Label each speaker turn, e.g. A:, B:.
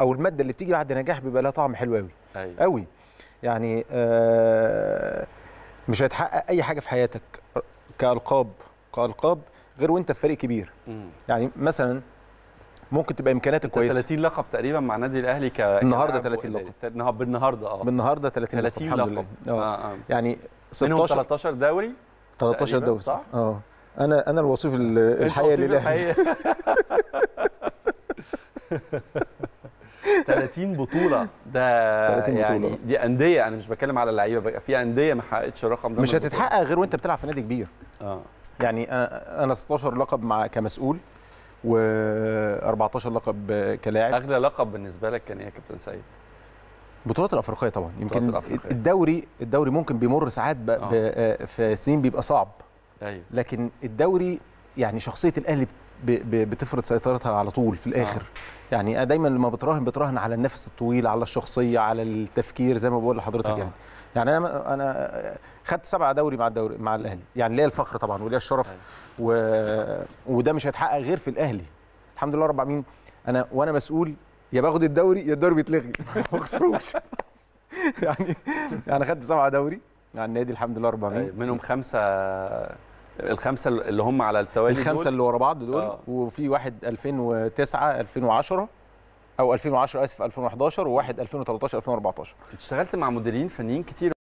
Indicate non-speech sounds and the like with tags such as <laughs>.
A: او الماده اللي بتيجي بعد نجاح بيبقى لها طعم حلو قوي أيوة. قوي يعني آه مش هيتحقق اي حاجه في حياتك آه، كالقاب كالقاب غير وانت في فريق كبير مم. يعني مثلا ممكن تبقى امكانياتك كويسه 30
B: لقب تقريبا مع النادي الاهلي ك النهارده 30 لقب بالنهارده اه بالنهارده 30 لقب 30 لقب آه. اه, آه. يعني
A: 16 منهم 13
B: دوري 13 دوري صح؟
A: اه انا انا الوصيف
B: الحقيقي للاهلي <laughs> 30 بطوله ده 30 يعني بطولة. دي انديه انا مش بتكلم على اللعيبه بقى في انديه ما حققتش الرقم ده مش هتتحقق غير وانت بتلعب في نادي كبير اه يعني انا 16
A: لقب مع كمسؤول و14 لقب كلاعب
B: اغلى لقب بالنسبه لك كان ايه يا كابتن سعيد؟
A: البطولات الافريقيه طبعا يمكن الأفريقية. الدوري الدوري ممكن بيمر ساعات آه. في سنين بيبقى صعب أيوه. لكن الدوري يعني شخصيه الاهلي بتفرض سيطرتها على طول في الاخر آه. يعني آه، دايما لما بتراهن بتراهن على النفس الطويل على الشخصيه على التفكير زي ما بقول لحضرتك آه. يعني يعني انا انا خدت سبعه دوري مع الدوري مع الاهلي يعني ليا الفخر طبعا وليا الشرف آه. و... وده مش هيتحقق غير في الاهلي الحمد لله رب العالمين انا وانا مسؤول يا باخد الدوري يا الدوري بيتلغي <laughs> ما بخسروش <laughs>
B: يعني يعني خدت سبعه دوري مع النادي الحمد لله رب العالمين طيب، منهم خمسه الخمسه اللي هم على التوالي الخمسه دول. اللي ورا
A: بعض دول آه. وفي واحد 2009 2010 او 2010 اسف 2011 وواحد 2013 2014 اشتغلت مع مديرين فنيين كتير